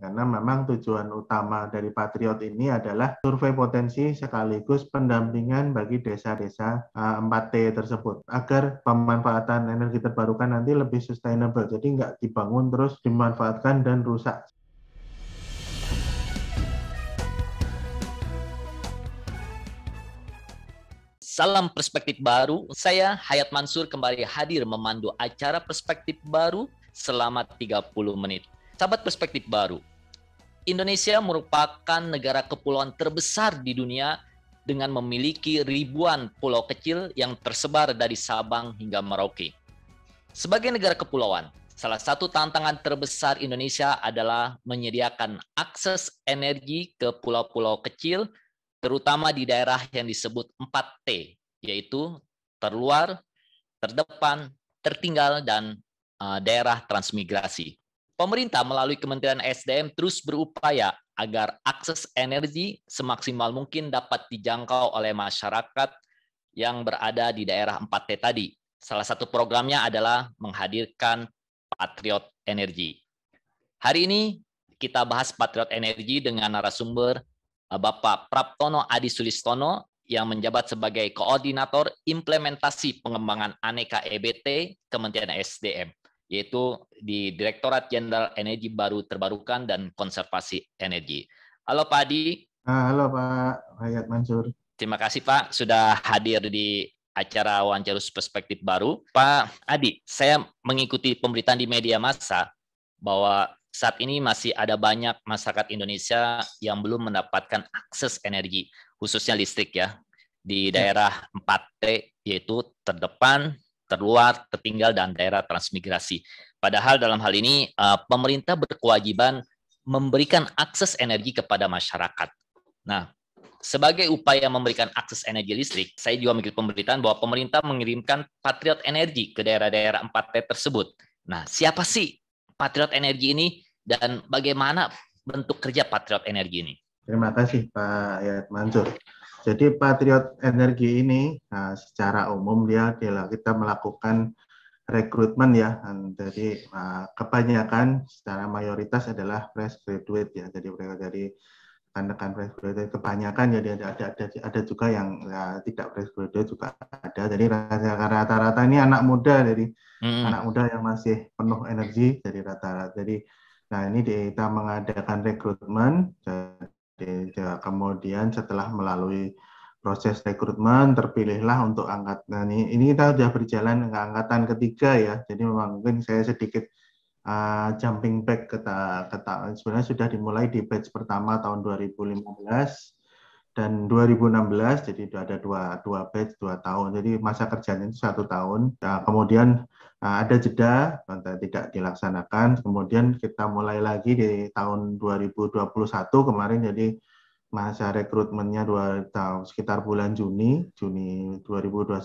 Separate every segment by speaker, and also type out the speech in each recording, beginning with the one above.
Speaker 1: Karena memang tujuan utama dari Patriot ini adalah survei potensi sekaligus pendampingan bagi desa-desa eh, 4T tersebut agar pemanfaatan energi terbarukan nanti lebih sustainable. Jadi nggak dibangun terus dimanfaatkan dan rusak.
Speaker 2: Salam perspektif baru. Saya Hayat Mansur kembali hadir memandu acara perspektif baru selama 30 menit. Sahabat perspektif baru, Indonesia merupakan negara kepulauan terbesar di dunia dengan memiliki ribuan pulau kecil yang tersebar dari Sabang hingga Merauke. Sebagai negara kepulauan, salah satu tantangan terbesar Indonesia adalah menyediakan akses energi ke pulau-pulau kecil, terutama di daerah yang disebut 4T, yaitu terluar, terdepan, tertinggal, dan eh, daerah transmigrasi. Pemerintah melalui Kementerian SDM terus berupaya agar akses energi semaksimal mungkin dapat dijangkau oleh masyarakat yang berada di daerah 4T tadi. Salah satu programnya adalah menghadirkan Patriot Energi. Hari ini kita bahas Patriot Energi dengan narasumber eh, Bapak Praptono Adi Sulistono yang menjabat sebagai koordinator implementasi pengembangan aneka EBT Kementerian SDM yaitu di Direktorat Jenderal Energi Baru Terbarukan dan Konservasi Energi. Halo Pak Adi.
Speaker 1: Ah, halo Pak Hayat Mansur.
Speaker 2: Terima kasih Pak sudah hadir di acara wawancara perspektif baru. Pak Adi, saya mengikuti pemberitaan di media massa bahwa saat ini masih ada banyak masyarakat Indonesia yang belum mendapatkan akses energi, khususnya listrik ya, di ya. daerah 4T, yaitu terdepan, terluar, tertinggal, dan daerah transmigrasi. Padahal dalam hal ini eh, pemerintah berkewajiban memberikan akses energi kepada masyarakat. Nah, sebagai upaya memberikan akses energi listrik, saya juga mikir pemberitaan bahwa pemerintah mengirimkan Patriot Energi ke daerah-daerah 4T tersebut. Nah, siapa sih Patriot Energi ini dan bagaimana bentuk kerja Patriot Energi ini?
Speaker 1: Terima kasih Pak Ayat Mansur. Jadi patriot energi ini nah, secara umum dia, adalah kita melakukan rekrutmen ya. Jadi nah, kebanyakan secara mayoritas adalah fresh graduate ya. Jadi mereka dari rekan-rekan fresh graduate kebanyakan jadi ya, ada ada ada, ada juga yang ya, tidak fresh graduate juga ada. Jadi rata-rata ini anak muda dari hmm. anak muda yang masih penuh energi dari rata-rata. Jadi nah ini kita mengadakan rekrutmen Kemudian setelah melalui proses rekrutmen terpilihlah untuk angkatan ini. Ini kita sudah berjalan ke angkatan ketiga ya. Jadi memang mungkin saya sedikit uh, jumping back ke, ta, ke sebenarnya sudah dimulai di batch pertama tahun 2015 dan 2016 jadi ada dua dua batch dua tahun jadi masa kerjanya itu satu tahun nah, kemudian nah, ada jeda tidak dilaksanakan kemudian kita mulai lagi di tahun 2021 kemarin jadi masa rekrutmennya dua tahun sekitar bulan Juni Juni 2021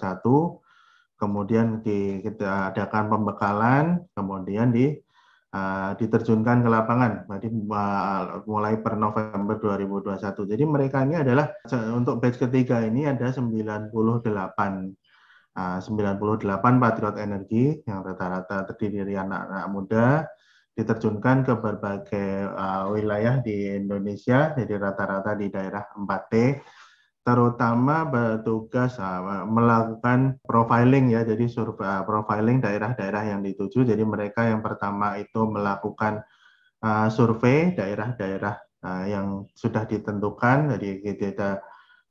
Speaker 1: kemudian di, kita adakan pembekalan kemudian di Eh, diterjunkan ke lapangan tadi mulai per November 2021. Jadi mereka ini adalah untuk batch ketiga ini ada 98 98 eh, patriot energi yang rata-rata terdiri dari anak-anak muda diterjunkan ke berbagai eh, wilayah di Indonesia, jadi rata-rata di daerah 4T, terutama bertugas ah, melakukan profiling ya jadi survei ah, profiling daerah-daerah yang dituju jadi mereka yang pertama itu melakukan ah, survei daerah-daerah yang sudah ditentukan jadi kita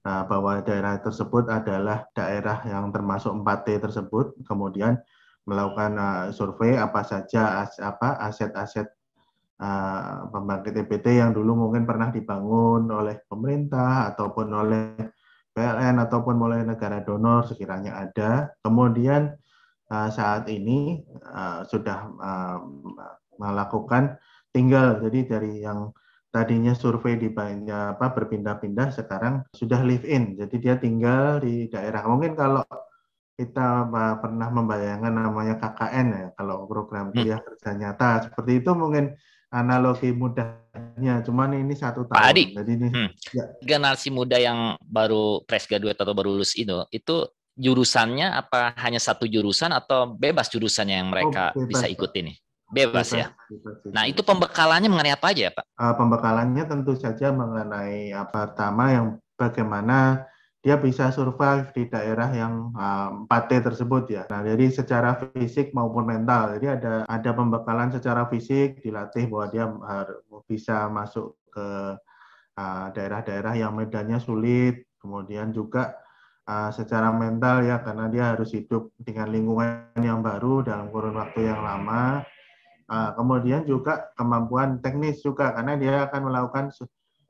Speaker 1: bahwa daerah tersebut adalah daerah yang termasuk 4T tersebut kemudian melakukan survei apa saja apa aset-aset uh, pembangkit EBT yang dulu mungkin pernah dibangun oleh pemerintah ataupun oleh PLN ataupun oleh negara donor sekiranya ada. Kemudian ah, saat ini ah, sudah melakukan tinggal jadi dari yang tadinya survei di banyak apa berpindah-pindah sekarang sudah live in jadi dia tinggal di daerah mungkin kalau kita pernah membayangkan namanya KKN ya kalau program dia hmm. kerja nyata seperti itu mungkin analogi mudanya, Cuman ini satu tahun. Pak Adi, Jadi ini, hmm. ya.
Speaker 2: generasi muda yang baru fresh graduate atau baru lulus itu, itu jurusannya apa hanya satu jurusan atau bebas jurusannya yang mereka oh, bebas. bisa ikut ini? Bebas, ya? bebas ya. Bebas, bebas. Nah itu pembekalannya mengenai apa aja, ya, Pak?
Speaker 1: Uh, pembekalannya tentu saja mengenai apa eh, pertama yang bagaimana dia bisa survive di daerah yang uh, 4T tersebut ya. Nah, jadi secara fisik maupun mental. Jadi ada ada pembekalan secara fisik dilatih bahwa dia harus bisa masuk ke daerah-daerah uh, yang medannya sulit. Kemudian juga uh, secara mental ya karena dia harus hidup dengan lingkungan yang baru dalam kurun waktu yang lama. Uh, kemudian juga kemampuan teknis juga karena dia akan melakukan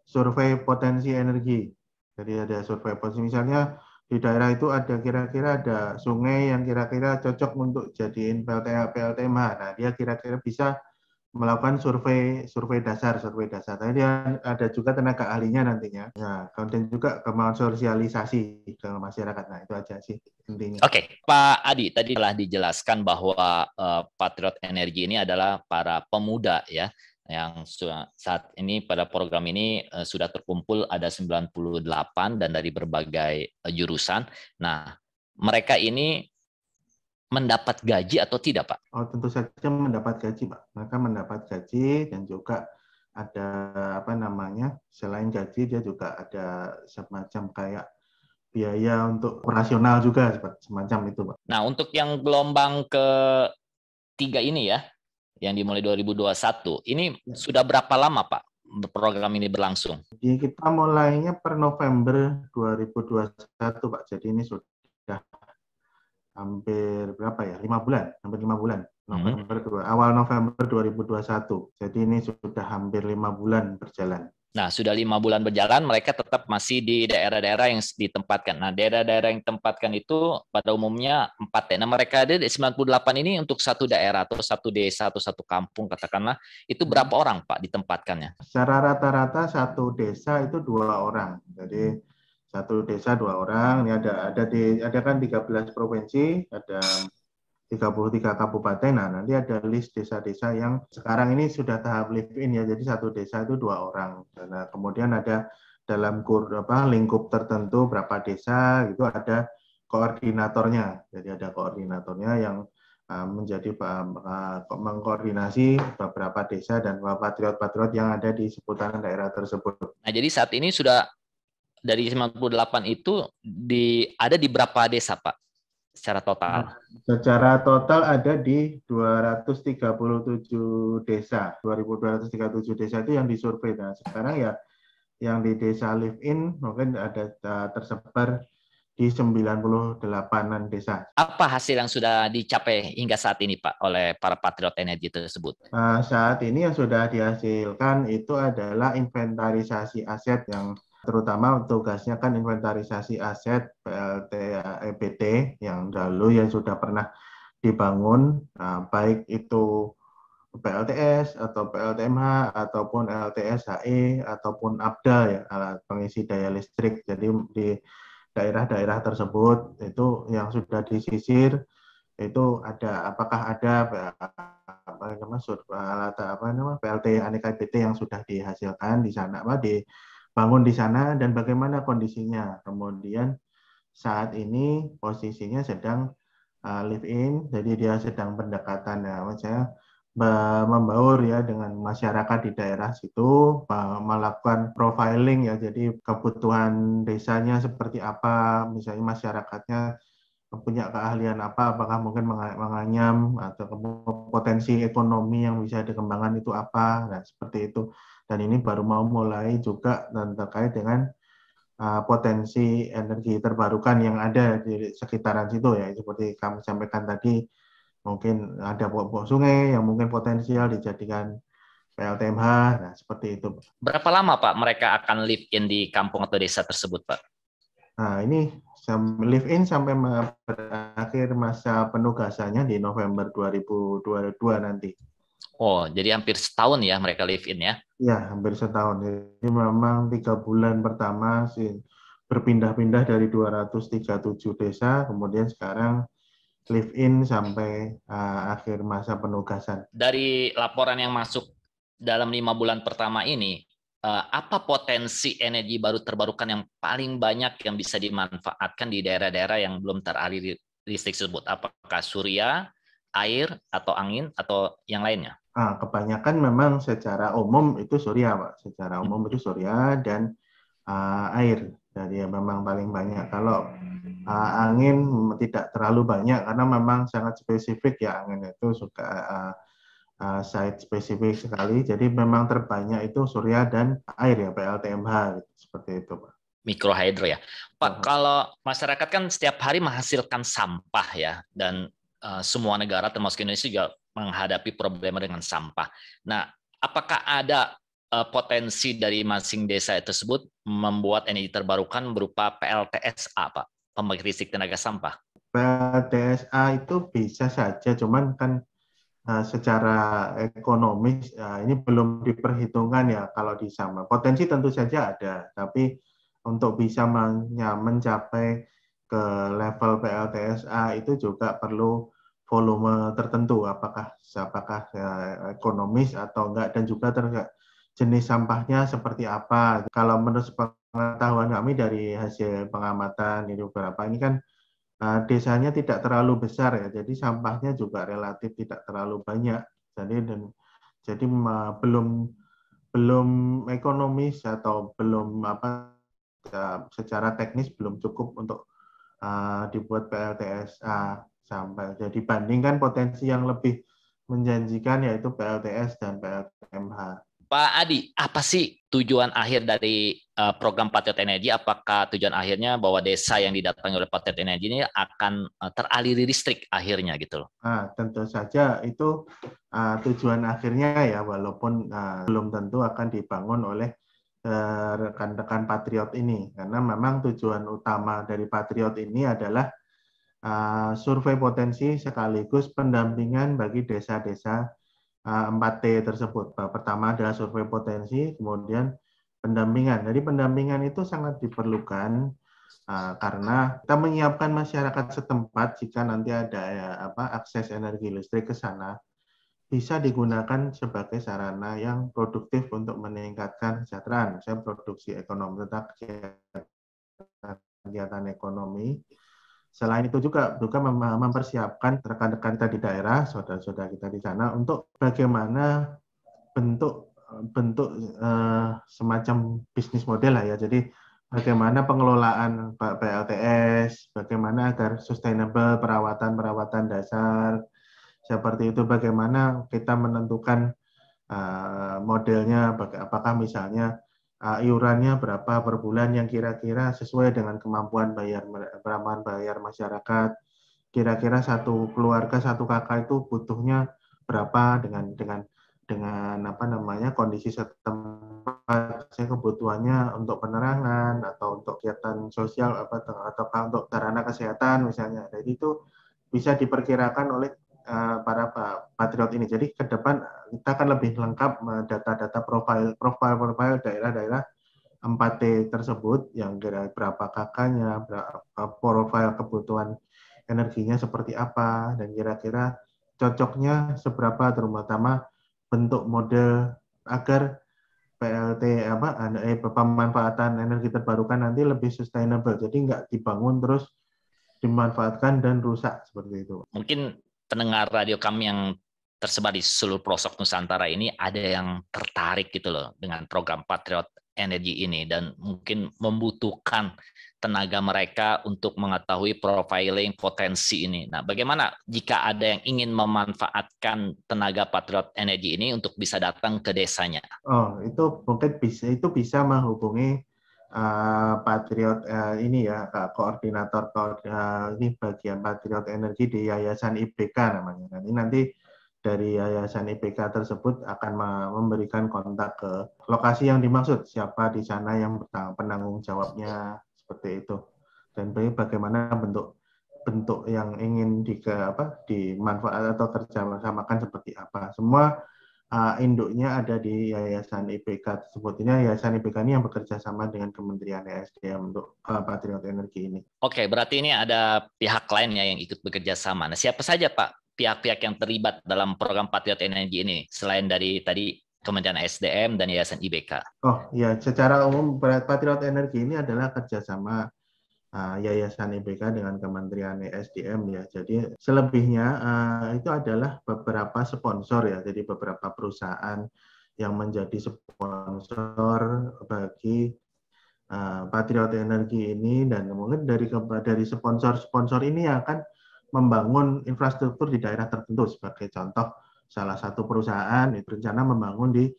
Speaker 1: survei potensi energi jadi ada survei pos Misalnya di daerah itu ada kira-kira ada sungai yang kira-kira cocok untuk jadiin PLTA PLTMH. Nah, dia kira-kira bisa melakukan survei survei dasar survei dasar. Tadi ada juga tenaga ahlinya nantinya. Ya, kemudian juga kemauan sosialisasi ke masyarakat. Nah, itu aja sih intinya.
Speaker 2: Oke, okay. Pak Adi, tadi telah dijelaskan bahwa uh, Patriot Energi ini adalah para pemuda ya yang saat ini pada program ini eh, sudah terkumpul ada 98 dan dari berbagai eh, jurusan. Nah, mereka ini mendapat gaji atau tidak, Pak?
Speaker 1: Oh, tentu saja mendapat gaji, Pak. Mereka mendapat gaji dan juga ada apa namanya? Selain gaji dia juga ada semacam kayak biaya untuk operasional juga semacam itu, Pak.
Speaker 2: Nah, untuk yang gelombang ke tiga ini ya, yang dimulai 2021. Ini ya. sudah berapa lama Pak program ini berlangsung?
Speaker 1: Jadi kita mulainya per November 2021 Pak. Jadi ini sudah hampir berapa ya? Lima bulan, hampir lima bulan. Mhm. November hmm. awal November 2021. Jadi ini sudah hampir lima bulan
Speaker 2: berjalan. Nah, sudah lima bulan berjalan, mereka tetap masih di daerah-daerah yang ditempatkan. Nah, daerah-daerah yang ditempatkan itu pada umumnya empat. Nah, mereka ada di 98 ini untuk satu daerah atau satu desa atau satu kampung, katakanlah. Itu hmm. berapa orang, Pak, ditempatkannya?
Speaker 1: Secara rata-rata satu desa itu dua orang. Jadi, satu desa dua orang. Ini ada ada di ada kan 13 provinsi, ada 33 kabupaten. Nah, nanti ada list desa-desa yang sekarang ini sudah tahap live in ya. Jadi satu desa itu dua orang. Nah, kemudian ada dalam kur apa lingkup tertentu berapa desa itu ada koordinatornya. Jadi ada koordinatornya yang eh, menjadi eh, eh, mengkoordinasi beberapa desa dan patriot-patriot yang ada di
Speaker 2: seputaran daerah tersebut. Nah, jadi saat ini sudah dari 98 itu di ada di berapa desa, Pak? secara total? Nah,
Speaker 1: secara total ada di 237 desa. 2237 desa itu yang disurvei. Nah, sekarang ya yang di desa live-in mungkin ada eh, tersebar di 98-an desa.
Speaker 2: Apa hasil yang sudah dicapai hingga saat ini Pak oleh para Patriot energi tersebut?
Speaker 1: Nah, saat ini yang sudah dihasilkan itu adalah inventarisasi aset yang terutama tugasnya kan inventarisasi aset PLT EBT yang dahulu yang sudah pernah dibangun nah, baik itu PLTS atau PLTMH ataupun LTSHE ataupun ABDA ya alat pengisi daya listrik jadi di daerah-daerah tersebut itu yang sudah disisir itu ada apakah ada apa namanya alat apa namanya PLT aneka PT yang sudah dihasilkan di sana apa di bangun di sana dan bagaimana kondisinya. Kemudian saat ini posisinya sedang uh, live in, jadi dia sedang pendekatan ya, saya membaur ya dengan masyarakat di daerah situ melakukan profiling ya jadi kebutuhan desanya seperti apa misalnya masyarakatnya punya keahlian apa, apakah mungkin menganyam atau potensi ekonomi yang bisa dikembangkan itu apa, nah seperti itu. Dan ini baru mau mulai juga dan terkait dengan uh, potensi energi terbarukan yang ada di sekitaran situ ya, seperti kami sampaikan tadi, mungkin ada buah-buah sungai yang mungkin potensial dijadikan PLTMH, nah seperti itu.
Speaker 2: Berapa lama Pak mereka akan live in di kampung atau desa tersebut Pak?
Speaker 1: Nah ini live in sampai berakhir masa penugasannya di November
Speaker 2: 2022 nanti. Oh, jadi hampir setahun ya mereka live in ya?
Speaker 1: Ya hampir setahun. Jadi memang tiga bulan pertama sih berpindah-pindah dari 237 desa, kemudian sekarang live in sampai uh, akhir masa penugasan.
Speaker 2: Dari laporan yang masuk dalam lima bulan pertama ini, Eh, apa potensi energi baru terbarukan yang paling banyak yang bisa dimanfaatkan di daerah-daerah yang belum teraliri listrik tersebut? Apakah surya, air, atau angin, atau yang lainnya?
Speaker 1: Ah, kebanyakan memang secara umum itu surya, Pak. Secara umum itu mm-hmm. surya dan uh, air. Jadi ya, memang paling banyak. Kalau uh, angin tidak terlalu banyak karena memang sangat spesifik ya angin itu suka uh, uh, site spesifik sekali. Jadi memang terbanyak itu surya dan air ya PLTMH gitu. seperti itu Pak.
Speaker 2: Mikrohidro ya. Pak, uh iya. -huh. kalau masyarakat kan setiap hari menghasilkan sampah ya dan uh, semua negara termasuk Indonesia juga menghadapi problema dengan sampah. Nah, apakah ada eh, potensi dari masing desa tersebut membuat energi terbarukan berupa PLTSA, Pak? Pembangkit listrik tenaga sampah.
Speaker 1: PLTSA itu bisa saja, cuman kan Eh, secara ekonomis eh, ini belum diperhitungkan ya kalau di sama. Potensi tentu saja ada, tapi untuk bisa mencapai ke level PLTSA itu juga perlu volume tertentu apakah apakah eh, ekonomis atau enggak dan juga terkait jenis sampahnya seperti apa. Kalau menurut pengetahuan kami dari hasil pengamatan ini beberapa ini kan Eh, desanya tidak terlalu besar ya, jadi sampahnya juga relatif tidak terlalu banyak. Jadi dan jadi belum belum ekonomis atau belum apa ya, secara teknis belum cukup untuk uh, dibuat PLTSA sampai jadi ya, bandingkan potensi yang lebih menjanjikan yaitu PLTS dan PLTMH.
Speaker 2: Pak Adi, apa sih tujuan akhir dari eh, program Patriot Energy? Apakah tujuan akhirnya bahwa desa yang didatangi oleh Patriot Energy ini akan eh, teraliri listrik akhirnya gitu loh?
Speaker 1: Nah, tentu saja itu uh, tujuan akhirnya ya, walaupun uh, belum tentu akan dibangun oleh eh, rekan-rekan uh, Patriot ini, karena memang tujuan utama dari Patriot ini adalah uh, survei potensi sekaligus pendampingan bagi desa-desa 4T eh, tersebut. Pertama adalah survei potensi, kemudian pendampingan. Jadi pendampingan itu sangat diperlukan eh, karena kita menyiapkan masyarakat setempat jika nanti ada ya, apa akses energi listrik ke sana bisa digunakan sebagai sarana yang produktif untuk meningkatkan kesejahteraan, saya produksi ekonomi, tetap kegiatan ekonomi Selain itu juga juga mempersiapkan rekan-rekan kita di daerah, saudara-saudara kita di sana untuk bagaimana bentuk bentuk uh, semacam bisnis model lah ya. Jadi bagaimana pengelolaan PLTS, bagaimana agar sustainable perawatan-perawatan dasar seperti itu, bagaimana kita menentukan uh, modelnya, apakah misalnya iurannya berapa per bulan yang kira-kira sesuai dengan kemampuan bayar kemampuan bayar masyarakat. Kira-kira satu keluarga satu kakak itu butuhnya berapa dengan dengan dengan apa namanya kondisi setempat saya kebutuhannya untuk penerangan atau untuk kegiatan sosial apa atau, atau untuk sarana kesehatan misalnya jadi itu bisa diperkirakan oleh Eh, para patriot ini. Jadi ke depan kita akan lebih lengkap eh, data-data profil profil profil daerah-daerah 4T tersebut yang kira berapa kakaknya, berapa profil kebutuhan energinya seperti apa dan kira-kira cocoknya seberapa terutama bentuk model agar PLT apa eh, pemanfaatan energi terbarukan nanti lebih sustainable jadi nggak dibangun terus dimanfaatkan dan rusak seperti itu.
Speaker 2: Mungkin pendengar radio kami yang tersebar di seluruh pelosok Nusantara ini ada yang tertarik gitu loh dengan program Patriot Energy ini dan mungkin membutuhkan tenaga mereka untuk mengetahui profiling potensi ini. Nah, bagaimana jika ada yang ingin memanfaatkan tenaga Patriot Energy ini untuk bisa datang ke desanya?
Speaker 1: Oh, itu mungkin bisa itu bisa menghubungi uh, Patriot uh, ini ya kak eh, koordinator uh, ini bagian Patriot Energi di Yayasan IPK namanya. Nanti nanti dari Yayasan IPK tersebut akan memberikan kontak ke lokasi yang dimaksud, siapa di sana yang penanggung jawabnya seperti itu. Dan bagaimana bentuk bentuk yang ingin di apa dimanfaat atau samakan seperti apa. Semua uh, induknya ada di Yayasan IPK tersebut. Yayasan IPK ini yang bekerja sama dengan Kementerian ESDM untuk uh, Patriot Energi ini.
Speaker 2: Oke, berarti ini ada pihak lainnya yang ikut bekerja sama. Nah, siapa saja Pak pihak-pihak yang terlibat dalam program Patriot Energi ini selain dari tadi Kementerian e SDM dan Yayasan IBK?
Speaker 1: Oh ya, secara umum Patriot Energi ini adalah kerjasama uh, Yayasan IPK dengan Kementerian ESDM ya. Jadi selebihnya uh, itu adalah beberapa sponsor ya. Jadi beberapa perusahaan yang menjadi sponsor bagi uh, Patriot Energi ini dan mungkin dari dari sponsor-sponsor ini akan membangun infrastruktur di daerah tertentu sebagai contoh salah satu perusahaan itu rencana membangun di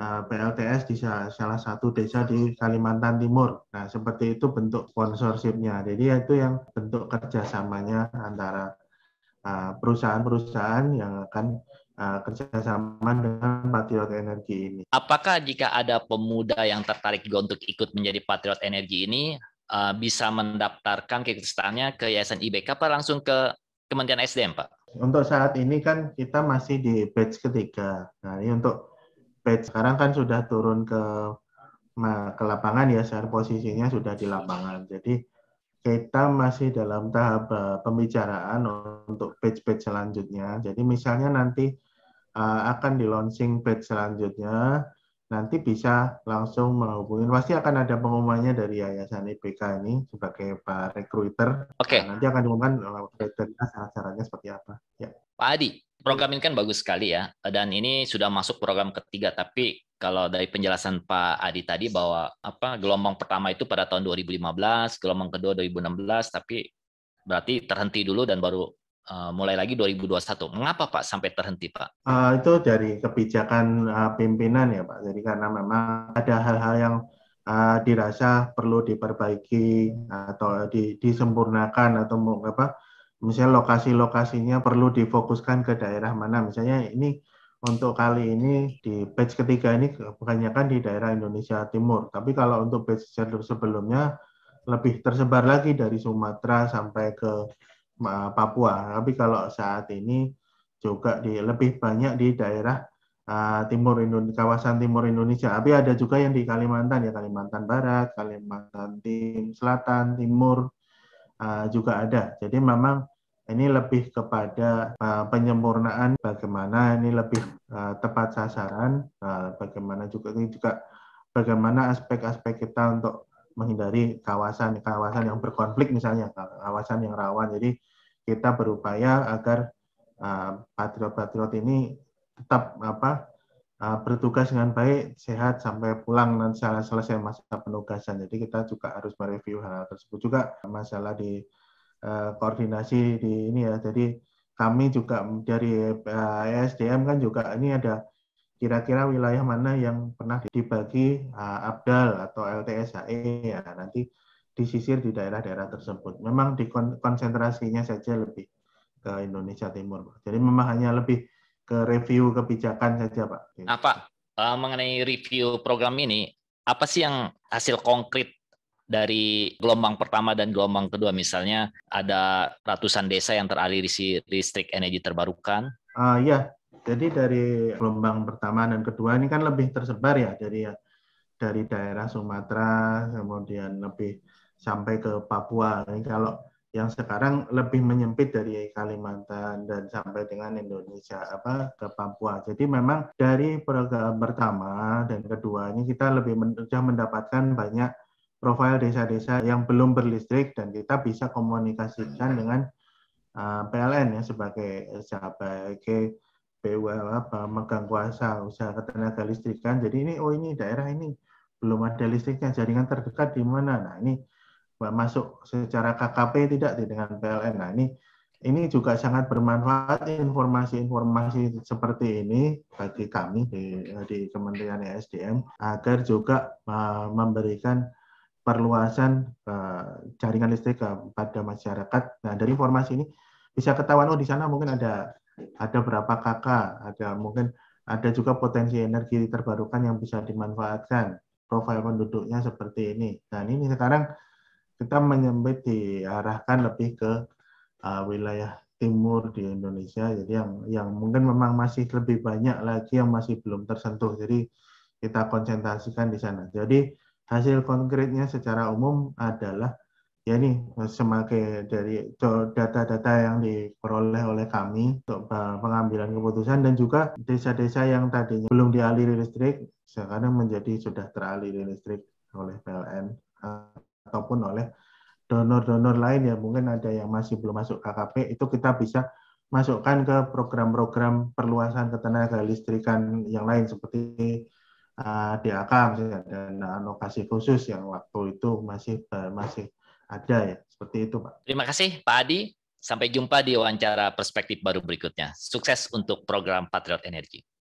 Speaker 1: Eh, PLTS di salah satu desa di Kalimantan Timur. Nah, seperti itu bentuk sponsorshipnya. Jadi ya itu yang bentuk kerjasamanya antara eh, perusahaan-perusahaan yang akan eh, kerjasama dengan Patriot Energi ini.
Speaker 2: Apakah jika ada pemuda yang tertarik juga untuk ikut menjadi Patriot Energi ini bisa mendaftarkan keikutsertaannya ke Yayasan IBK apa langsung ke Kementerian SDM, Pak?
Speaker 1: Untuk saat ini kan kita masih di batch ketiga. Nah, ini untuk Page sekarang kan sudah turun ke ke lapangan ya, share posisinya sudah di lapangan. Jadi kita masih dalam tahap uh, pembicaraan untuk page-page selanjutnya. Jadi misalnya nanti uh, akan di launching page selanjutnya, nanti bisa langsung menghubungi. Pasti akan ada pengumumannya dari Yayasan IPK ini sebagai Pak Recruiter. Oke. Okay. Nah, nanti akan diumumkan uh, eh, caranya seperti apa. Ya.
Speaker 2: Pak Adi, program ini kan bagus sekali ya, dan ini sudah masuk program ketiga. Tapi kalau dari penjelasan Pak Adi tadi bahwa apa gelombang pertama itu pada tahun 2015, gelombang kedua 2016, tapi berarti terhenti dulu dan baru uh, mulai lagi 2021. Mengapa Pak sampai terhenti
Speaker 1: Pak? Uh, itu dari kebijakan uh, pimpinan ya Pak. Jadi karena memang ada hal-hal yang uh, dirasa perlu diperbaiki atau di, disempurnakan atau apa misalnya lokasi-lokasinya perlu difokuskan ke daerah mana. Misalnya ini untuk kali ini di batch ketiga ini kebanyakan di daerah Indonesia Timur. Tapi kalau untuk batch sebelumnya lebih tersebar lagi dari Sumatera sampai ke Papua. Tapi kalau saat ini juga di lebih banyak di daerah uh, timur Indonesia, kawasan timur Indonesia. Tapi ada juga yang di Kalimantan ya Kalimantan Barat, Kalimantan Tim Selatan, Timur uh, juga ada. Jadi memang ini lebih kepada uh, penyempurnaan bagaimana ini lebih uh, tepat sasaran uh, bagaimana juga ini juga bagaimana aspek-aspek kita untuk menghindari kawasan-kawasan yang berkonflik misalnya kawasan yang rawan jadi kita berupaya agar patriot-patriot ini tetap apa uh, bertugas dengan baik sehat sampai pulang dan selesai masa penugasan jadi kita juga harus mereview hal, -hal tersebut juga masalah di Eh, koordinasi di ini ya. Jadi kami juga dari ESDM eh, kan juga ini ada kira-kira wilayah mana yang pernah dibagi eh, ABDAL atau ltsae ya nanti disisir di daerah-daerah tersebut. Memang dikonsentrasinya saja lebih ke Indonesia Timur, Jadi memang hanya lebih ke review kebijakan saja, Pak.
Speaker 2: Apa nah, mengenai review program ini, apa sih yang hasil konkret dari gelombang pertama dan gelombang kedua misalnya ada ratusan desa yang teraliri listrik energi terbarukan?
Speaker 1: Uh, ya, jadi dari gelombang pertama dan kedua ini kan lebih tersebar ya dari ya, dari daerah Sumatera kemudian lebih sampai ke Papua. Ini kalau yang sekarang lebih menyempit dari Kalimantan dan sampai dengan Indonesia apa ke Papua. Jadi memang dari program pertama dan kedua ini kita lebih sudah mendapatkan banyak profil desa-desa yang belum berlistrik dan kita bisa komunikasikan dengan uh, eh, PLN ya sebagai sebagai apa pemegang kuasa usaha ketenaga listrikan. Jadi ini oh ini daerah ini belum ada listriknya jaringan terdekat di mana. Nah ini masuk secara KKP tidak dengan PLN. Nah ini ini juga sangat bermanfaat informasi-informasi seperti ini bagi kami di, di Kementerian ESDM agar juga eh, memberikan perluasan uh, eh, jaringan listrik kepada masyarakat. Nah, dari informasi ini bisa ketahuan oh di sana mungkin ada ada berapa KK, ada mungkin ada juga potensi energi terbarukan yang bisa dimanfaatkan. Profil penduduknya seperti ini. Dan nah, ini sekarang kita menyempit diarahkan lebih ke uh, wilayah timur di Indonesia. Jadi yang yang mungkin memang masih lebih banyak lagi yang masih belum tersentuh. Jadi kita konsentrasikan di sana. Jadi hasil konkretnya secara umum adalah ya ini semakin dari data-data yang diperoleh oleh kami untuk pengambilan keputusan dan juga desa-desa yang tadinya belum dialiri listrik sekarang menjadi sudah teraliri listrik oleh PLN ataupun oleh donor-donor lain ya mungkin ada yang masih belum masuk KKP itu kita bisa masukkan ke program-program perluasan ketenaga listrikan yang lain seperti uh, eh, DAK misalnya dan eh, alokasi khusus yang waktu itu masih uh, masih ada ya seperti itu
Speaker 2: Pak. Terima kasih Pak Adi. Sampai jumpa di wawancara perspektif baru berikutnya. Sukses untuk program Patriot Energy.